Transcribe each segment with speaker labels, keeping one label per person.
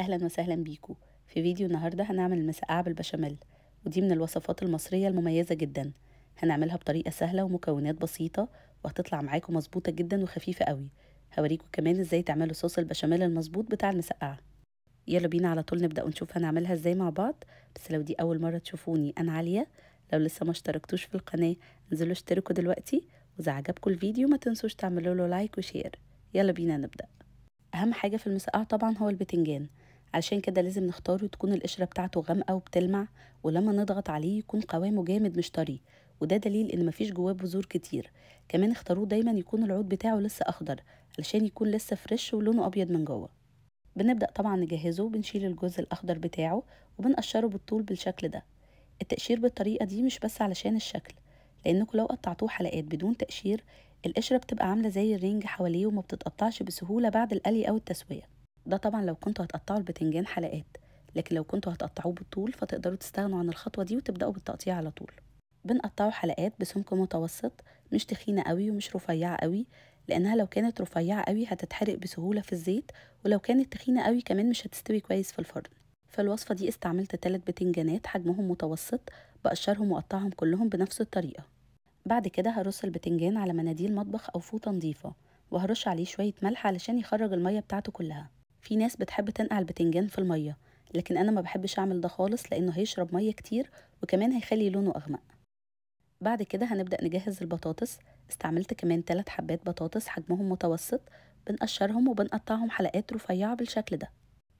Speaker 1: اهلا وسهلا بيكو في فيديو النهارده هنعمل المسقعه بالبشاميل ودي من الوصفات المصريه المميزه جدا هنعملها بطريقه سهله ومكونات بسيطه وهتطلع معاكم مظبوطه جدا وخفيفه قوي هوريكم كمان ازاي تعملوا صوص البشاميل المظبوط بتاع المسقعه يلا بينا على طول نبدا ونشوف هنعملها ازاي مع بعض بس لو دي اول مره تشوفوني انا عليا لو لسه ما اشتركتوش في القناه انزلوا اشتركوا دلوقتي واذا عجبكم الفيديو ما تنسوش تعملوا له لايك وشير يلا بينا نبدا اهم حاجه في المسقعه طبعا هو البتنجان علشان كده لازم نختاره تكون القشرة بتاعته غامقة وبتلمع ولما نضغط عليه يكون قوامه جامد مش طري وده دليل ان مفيش جواه بذور كتير كمان اختاروه دايما يكون العود بتاعه لسه اخضر علشان يكون لسه فريش ولونه ابيض من جوه بنبدأ طبعا نجهزه بنشيل الجزء الاخضر بتاعه وبنقشره بالطول بالشكل ده التقشير بالطريقة دي مش بس علشان الشكل لانكم لو قطعتوه حلقات بدون تقشير القشرة بتبقى عاملة زي الرنج حواليه وما بتتقطعش بسهولة بعد القلي او التسوية ده طبعا لو كنتوا هتقطعوا البتنجان حلقات لكن لو كنتوا هتقطعوه بالطول فتقدروا تستغنوا عن الخطوة دي وتبدأوا بالتقطيع على طول بنقطعه حلقات بسمك متوسط مش تخينة قوي ومش رفيعة قوي لأنها لو كانت رفيعة قوي هتتحرق بسهولة في الزيت ولو كانت تخينة قوي كمان مش هتستوي كويس في الفرن فالوصفة دي استعملت تلات بتنجانات حجمهم متوسط بقشرهم وأقطعهم كلهم بنفس الطريقة بعد كده هرص البتنجان على مناديل مطبخ أو فوطة نضيفة وهرش عليه شوية ملح علشان يخرج المية بتاعته كلها في ناس بتحب تنقع البتنجان في المية لكن أنا ما بحبش أعمل ده خالص لأنه هيشرب مية كتير وكمان هيخلي لونه أغمق بعد كده هنبدأ نجهز البطاطس استعملت كمان 3 حبات بطاطس حجمهم متوسط بنقشرهم وبنقطعهم حلقات رفيعة بالشكل ده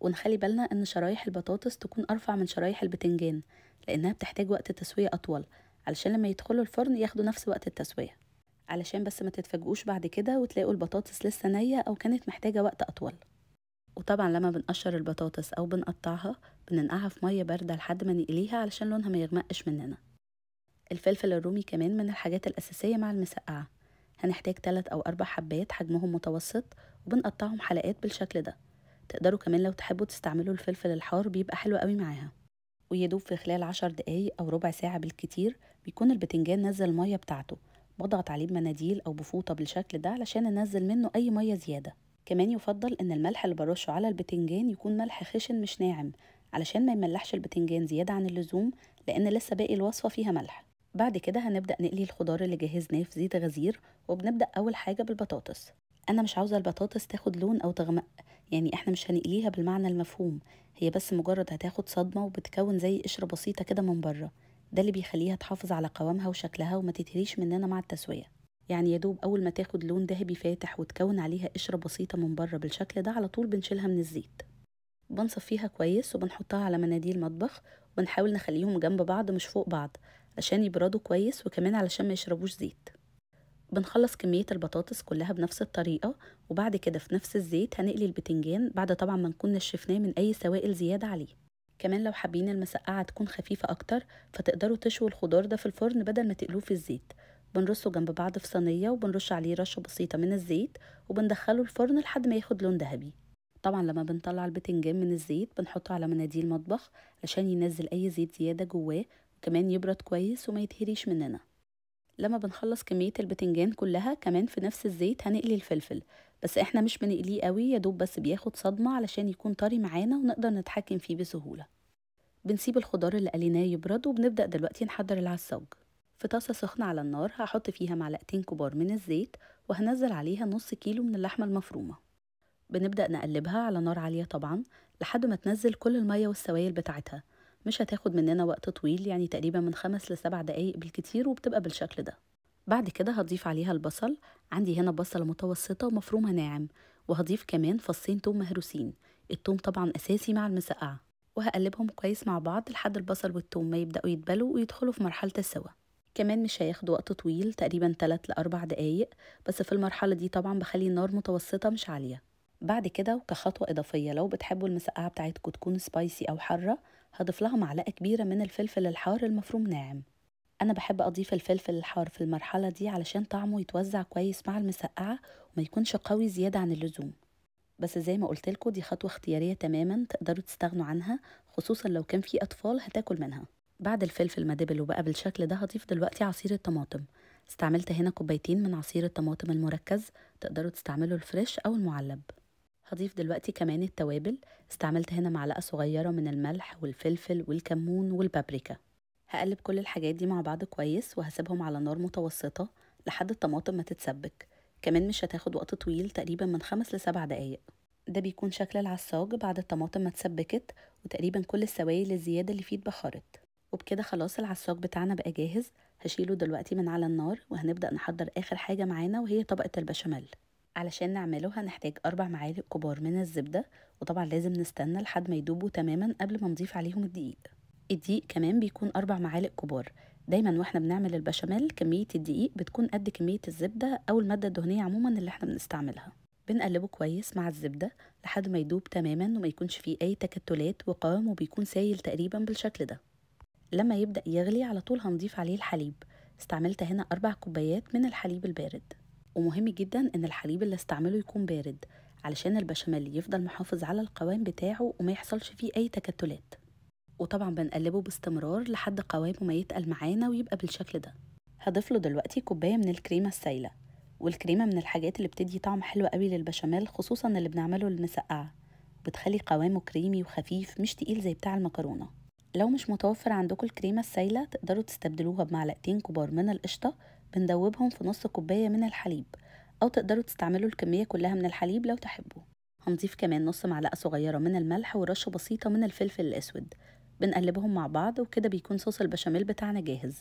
Speaker 1: ونخلي بالنا ان شرايح البطاطس تكون ارفع من شرايح البتنجان لانها بتحتاج وقت تسوية اطول علشان لما يدخلوا الفرن ياخدوا نفس وقت التسوية علشان بس ما تتفاجئوش بعد كده وتلاقوا البطاطس لسه نية او كانت محتاجة وقت اطول وطبعا لما بنقشر البطاطس او بنقطعها بننقعها في ميه بارده لحد ما نقليها علشان لونها ما يغمقش مننا الفلفل الرومي كمان من الحاجات الاساسيه مع المسقعه هنحتاج 3 او 4 حبات حجمهم متوسط وبنقطعهم حلقات بالشكل ده تقدروا كمان لو تحبوا تستعملوا الفلفل الحار بيبقى حلو قوي معاها ويدوب في خلال عشر دقايق أو ربع ساعة بالكتير بيكون البتنجان نزل المية بتاعته بضغط عليه بمناديل أو بفوطة بالشكل ده علشان أنزل منه أي مية زيادة كمان يفضل ان الملح اللي برشه على البتنجان يكون ملح خشن مش ناعم علشان ما يملحش البتنجان زيادة عن اللزوم لأن لسه باقي الوصفة فيها ملح بعد كده هنبدأ نقلي الخضار اللي جهزناه في زيت غزير وبنبدأ أول حاجة بالبطاطس أنا مش عاوزة البطاطس تاخد لون أو تغمق يعني إحنا مش هنقليها بالمعنى المفهوم هي بس مجرد هتاخد صدمة وبتكون زي قشرة بسيطة كده من بره ده اللي بيخليها تحافظ على قوامها وشكلها وما تتهريش مننا مع التسوية يعني يا دوب أول ما تاخد لون دهبي فاتح وتكون عليها قشرة بسيطة من بره بالشكل ده على طول بنشيلها من الزيت بنصفيها كويس وبنحطها على مناديل مطبخ ونحاول نخليهم جنب بعض مش فوق بعض عشان يبردوا كويس وكمان علشان ما يشربوش زيت بنخلص كمية البطاطس كلها بنفس الطريقة وبعد كده في نفس الزيت هنقلي البتنجان بعد طبعا ما نكون نشفناه من أي سوائل زيادة عليه كمان لو حابين المسقعة تكون خفيفة أكتر فتقدروا تشوي الخضار ده في الفرن بدل ما تقلوه في الزيت بنرصه جنب بعض في صينية وبنرش عليه رشة بسيطة من الزيت وبندخله الفرن لحد ما ياخد لون ذهبي طبعا لما بنطلع البتنجان من الزيت بنحطه على مناديل مطبخ عشان ينزل أي زيت زيادة جواه وكمان يبرد كويس وما يتهريش مننا لما بنخلص كمية البتنجان كلها كمان في نفس الزيت هنقلي الفلفل بس احنا مش بنقليه قوي يا دوب بس بياخد صدمة علشان يكون طري معانا ونقدر نتحكم فيه بسهولة بنسيب الخضار اللي قليناه يبرد وبنبدأ دلوقتي نحضر العصاج في طاسة سخنة على النار هحط فيها معلقتين كبار من الزيت وهنزل عليها نص كيلو من اللحمة المفرومة بنبدأ نقلبها على نار عالية طبعا لحد ما تنزل كل المية والسوائل بتاعتها مش هتاخد مننا وقت طويل يعني تقريبا من خمس لسبع دقايق بالكتير وبتبقى بالشكل ده بعد كده هضيف عليها البصل عندي هنا بصلة متوسطة ومفرومة ناعم وهضيف كمان فصين توم مهروسين التوم طبعا أساسي مع المسقعة وهقلبهم كويس مع بعض لحد البصل والتوم ما يبدأوا يتبلوا ويدخلوا في مرحلة السوا كمان مش هياخد وقت طويل تقريبا 3 ل 4 دقايق بس في المرحلة دي طبعا بخلي النار متوسطة مش عالية بعد كده وكخطوة إضافية لو بتحبوا المسقعة بتاعتكم تكون سبايسي أو حارة هضيف لها معلقة كبيرة من الفلفل الحار المفروم ناعم أنا بحب أضيف الفلفل الحار في المرحلة دي علشان طعمه يتوزع كويس مع المسقعة وما يكونش قوي زيادة عن اللزوم بس زي ما قلتلكوا دي خطوة اختيارية تماما تقدروا تستغنوا عنها خصوصا لو كان في أطفال هتاكل منها بعد الفلفل ما دبل وبقى بالشكل ده هضيف دلوقتي عصير الطماطم استعملت هنا كوبايتين من عصير الطماطم المركز تقدروا تستعملوا الفريش أو المعلب هضيف دلوقتي كمان التوابل استعملت هنا معلقة صغيرة من الملح والفلفل والكمون والبابريكا هقلب كل الحاجات دي مع بعض كويس وهسيبهم على نار متوسطة لحد الطماطم ما تتسبك كمان مش هتاخد وقت طويل تقريبا من خمس لسبع دقايق ده بيكون شكل العصاج بعد الطماطم ما تسبكت وتقريبا كل السوائل الزيادة اللي فيه اتبخرت وبكده خلاص العساق بتاعنا بقى جاهز هشيله دلوقتي من على النار وهنبدأ نحضر آخر حاجة معانا وهي طبقة البشاميل علشان نعمله هنحتاج أربع معالق كبار من الزبدة وطبعا لازم نستنى لحد ما يدوبوا تماما قبل ما نضيف عليهم الدقيق الدقيق كمان بيكون أربع معالق كبار دايما واحنا بنعمل البشاميل كمية الدقيق بتكون قد كمية الزبدة أو المادة الدهنية عموما اللي احنا بنستعملها بنقلبه كويس مع الزبدة لحد ما يدوب تماما وما يكونش فيه أي تكتلات وقوامه بيكون سايل تقريبا بالشكل ده لما يبدأ يغلي على طول هنضيف عليه الحليب استعملت هنا أربع كوبايات من الحليب البارد ومهم جدا إن الحليب اللي استعمله يكون بارد علشان البشاميل يفضل محافظ على القوام بتاعه وما يحصلش فيه أي تكتلات وطبعا بنقلبه باستمرار لحد قوامه ما يتقل معانا ويبقى بالشكل ده هضيف له دلوقتي كوباية من الكريمة السايلة والكريمة من الحاجات اللي بتدي طعم حلو قوي للبشاميل خصوصا اللي بنعمله المسقعة بتخلي قوامه كريمي وخفيف مش تقيل زي بتاع المكرونه لو مش متوفر عندكم الكريمة السايلة تقدروا تستبدلوها بمعلقتين كبار من القشطة بندوبهم في نص كوباية من الحليب أو تقدروا تستعملوا الكمية كلها من الحليب لو تحبوا هنضيف كمان نص معلقة صغيرة من الملح ورشة بسيطة من الفلفل الأسود بنقلبهم مع بعض وكده بيكون صوص البشاميل بتاعنا جاهز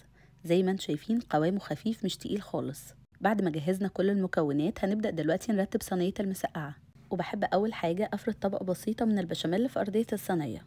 Speaker 1: زي ما انتم شايفين قوامه خفيف مش تقيل خالص بعد ما جهزنا كل المكونات هنبدأ دلوقتي نرتب صينية المسقعة وبحب أول حاجة أفرد طبقة بسيطة من البشاميل في أرضية الصينية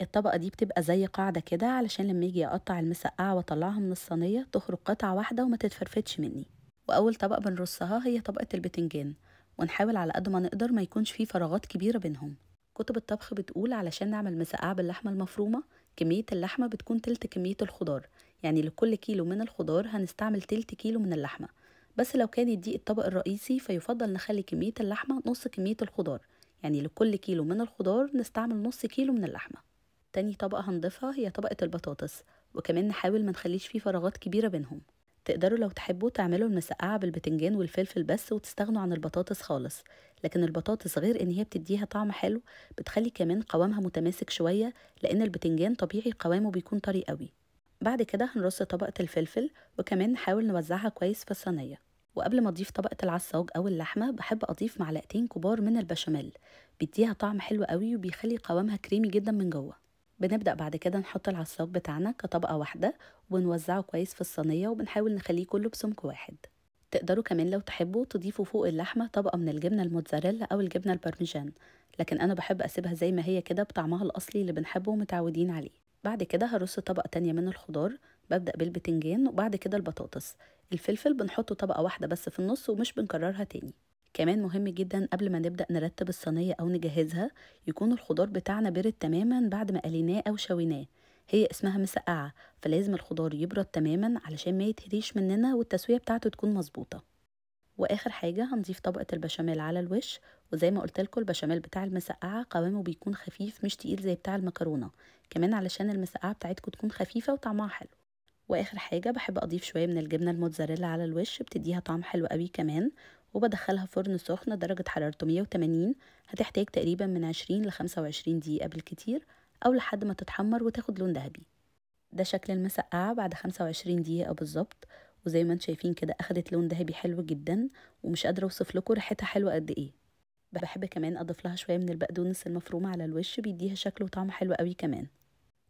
Speaker 1: الطبقة دي بتبقى زي قاعدة كده علشان لما يجي أقطع المسقعة وأطلعها من الصينية تخرج قطعة واحدة وما تتفرفتش مني وأول طبقة بنرصها هي طبقة البتنجان ونحاول على قد ما نقدر ما يكونش فيه فراغات كبيرة بينهم كتب الطبخ بتقول علشان نعمل مسقعة باللحمة المفرومة كمية اللحمة بتكون تلت كمية الخضار يعني لكل كيلو من الخضار هنستعمل تلت كيلو من اللحمة بس لو كان دي الطبق الرئيسي فيفضل نخلي كمية اللحمة نص كمية الخضار يعني لكل كيلو من الخضار نستعمل نص كيلو من اللحمة تاني طبقة هنضيفها هي طبقة البطاطس وكمان نحاول ما نخليش فيه فراغات كبيرة بينهم تقدروا لو تحبوا تعملوا المسقعة بالبتنجان والفلفل بس وتستغنوا عن البطاطس خالص لكن البطاطس غير ان هي بتديها طعم حلو بتخلي كمان قوامها متماسك شوية لان البتنجان طبيعي قوامه بيكون طري قوي بعد كده هنرص طبقة الفلفل وكمان نحاول نوزعها كويس في الصينية وقبل ما اضيف طبقة العصاج او اللحمة بحب اضيف معلقتين كبار من البشاميل بيديها طعم حلو قوي وبيخلي قوامها كريمي جدا من جوه بنبدأ بعد كده نحط العصاك بتاعنا كطبقة واحدة ونوزعه كويس في الصينية وبنحاول نخليه كله بسمك واحد تقدروا كمان لو تحبوا تضيفوا فوق اللحمة طبقة من الجبنة الموتزاريلا أو الجبنة البارميجان لكن أنا بحب أسيبها زي ما هي كده بطعمها الأصلي اللي بنحبه ومتعودين عليه بعد كده هرص طبقة تانية من الخضار ببدأ بالبتنجان وبعد كده البطاطس الفلفل بنحطه طبقة واحدة بس في النص ومش بنكررها تاني كمان مهم جدا قبل ما نبدأ نرتب الصينية أو نجهزها يكون الخضار بتاعنا بارد تماما بعد ما قليناه أو شويناه هي اسمها مسقعة فلازم الخضار يبرد تماما علشان ما يتهريش مننا والتسوية بتاعته تكون مظبوطة واخر حاجه هنضيف طبقه البشاميل على الوش وزي ما قلت لكم البشاميل بتاع المسقعه قوامه بيكون خفيف مش تقيل زي بتاع المكرونه كمان علشان المسقعه بتاعتكم تكون خفيفه وطعمها حلو واخر حاجه بحب اضيف شويه من الجبنه الموتزاريلا على الوش بتديها طعم حلو قوي كمان وبدخلها فرن سخن درجة حرارته 180 هتحتاج تقريبا من 20 ل 25 دقيقة بالكتير أو لحد ما تتحمر وتاخد لون ذهبي ده شكل المسقعة بعد 25 دقيقة بالظبط وزي ما انتم شايفين كده أخدت لون ذهبي حلو جدا ومش قادرة أوصف لكم ريحتها حلوة قد إيه بحب كمان أضيف لها شوية من البقدونس المفرومة على الوش بيديها شكل وطعم حلو قوي كمان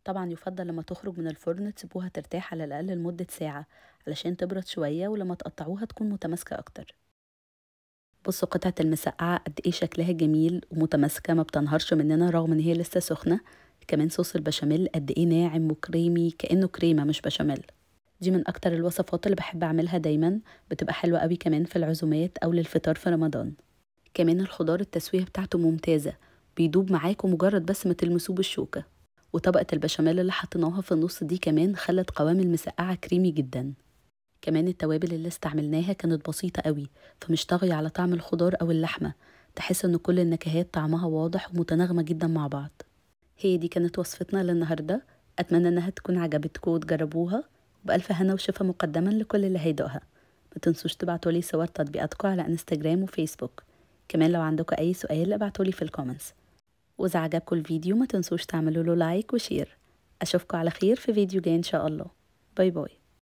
Speaker 1: طبعا يفضل لما تخرج من الفرن تسيبوها ترتاح على الأقل لمدة ساعة علشان تبرد شوية ولما تقطعوها تكون متماسكة أكتر بصوا قطعة المسقعة قد ايه شكلها جميل ومتماسكة ما بتنهارش مننا رغم ان هي لسه سخنة كمان صوص البشاميل قد ايه ناعم وكريمي كأنه كريمة مش بشاميل دي من اكتر الوصفات اللي بحب اعملها دايما بتبقى حلوة قوي كمان في العزومات او للفطار في رمضان كمان الخضار التسوية بتاعته ممتازة بيدوب معاكم مجرد بس ما تلمسوه بالشوكة وطبقة البشاميل اللي حطيناها في النص دي كمان خلت قوام المسقعة كريمي جداً كمان التوابل اللي استعملناها كانت بسيطة قوي فمش طاغية على طعم الخضار أو اللحمة تحس إن كل النكهات طعمها واضح ومتناغمة جدا مع بعض هي دي كانت وصفتنا للنهاردة أتمنى إنها تكون عجبتكم وتجربوها وبألف هنا وشفا مقدما لكل اللي هيدوها ما تنسوش تبعتولي صور تطبيقاتكم على انستجرام وفيسبوك كمان لو عندكم أي سؤال ابعتولي في الكومنتس وإذا عجبكم الفيديو ما تنسوش تعملوا له لايك وشير أشوفكم على خير في فيديو جاي إن شاء الله باي باي